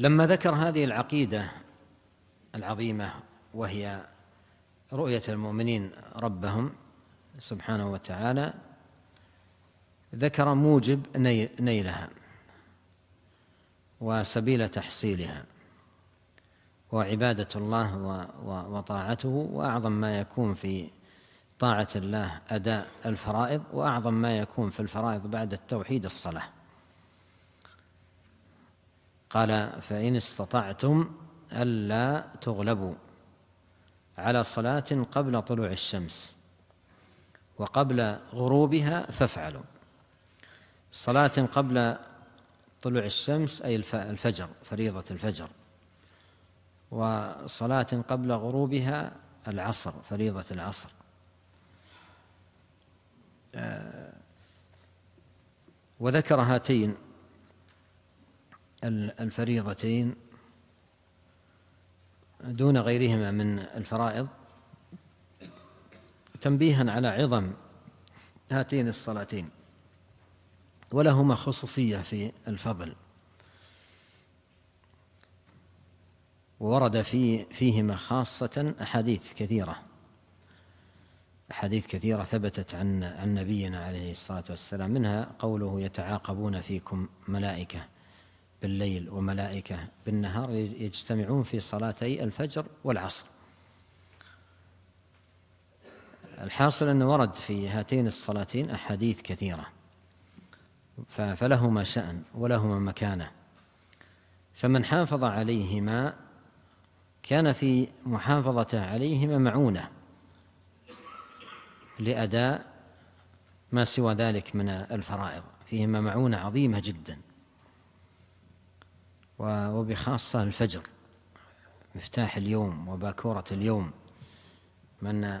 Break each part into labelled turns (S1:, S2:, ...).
S1: لما ذكر هذه العقيدة العظيمة وهي رؤية المؤمنين ربهم سبحانه وتعالى ذكر موجب نيلها وسبيل تحصيلها وعبادة الله وطاعته وأعظم ما يكون في طاعة الله أداء الفرائض وأعظم ما يكون في الفرائض بعد التوحيد الصلاة قال فإن استطعتم ألا تغلبوا على صلاة قبل طلوع الشمس وقبل غروبها فافعلوا صلاة قبل طلوع الشمس أي الفجر فريضة الفجر وصلاة قبل غروبها العصر فريضة العصر آه، وذكر هاتين الفريضتين دون غيرهما من الفرائض تنبيها على عظم هاتين الصلاتين ولهما خصوصية في الفضل وورد في فيهما خاصة أحاديث كثيرة أحاديث كثيرة ثبتت عن عن نبينا عليه الصلاة والسلام منها قوله يتعاقبون فيكم ملائكة بالليل وملائكة بالنهار يجتمعون في صلاتي الفجر والعصر الحاصل أنه ورد في هاتين الصلاتين أحاديث كثيرة فلهما شأن ولهما مكانة فمن حافظ عليهما كان في محافظته عليهما معونة لأداء ما سوى ذلك من الفرائض فيهما معونة عظيمة جداً وبخاصة الفجر مفتاح اليوم وباكورة اليوم من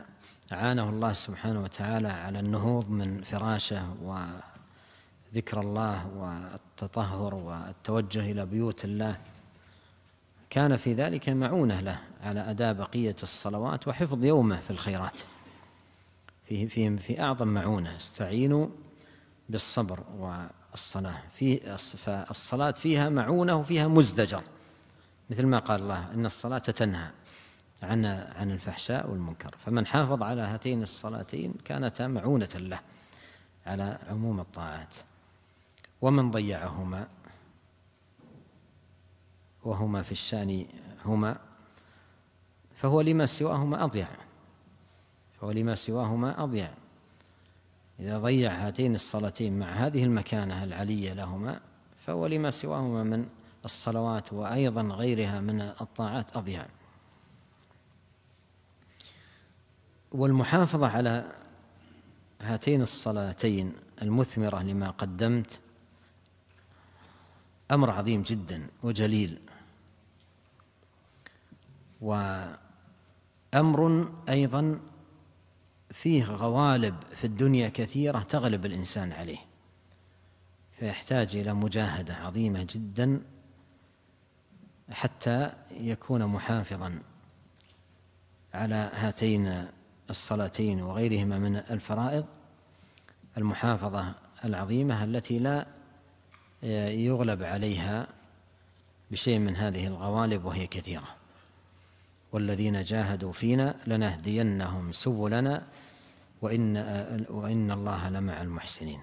S1: أعانه الله سبحانه وتعالى على النهوض من فراشه وذكر الله والتطهر والتوجه إلى بيوت الله كان في ذلك معونة له على أداء بقية الصلوات وحفظ يومه في الخيرات فيه في أعظم معونة استعينوا بالصبر الصلاة في فالصلاة فيها معونة وفيها مزدجر مثل ما قال الله إن الصلاة تنهى عن عن الفحشاء والمنكر فمن حافظ على هاتين الصلاتين كانتا معونة له على عموم الطاعات ومن ضيعهما وهما في الشأن هما فهو لما سواهما أضيع فهو لما سواهما أضيع إذا ضيع هاتين الصلاتين مع هذه المكانة العلية لهما فهو لما سواهما من الصلوات وأيضا غيرها من الطاعات أضيع والمحافظة على هاتين الصلاتين المثمرة لما قدمت أمر عظيم جدا وجليل وأمر أيضا فيه غوالب في الدنيا كثيرة تغلب الإنسان عليه فيحتاج إلى مجاهدة عظيمة جدا حتى يكون محافظا على هاتين الصلاتين وغيرهما من الفرائض المحافظة العظيمة التي لا يغلب عليها بشيء من هذه الغوالب وهي كثيره والذين جاهدوا فينا لنهدينهم سبلنا وإن, وإن الله لمع المحسنين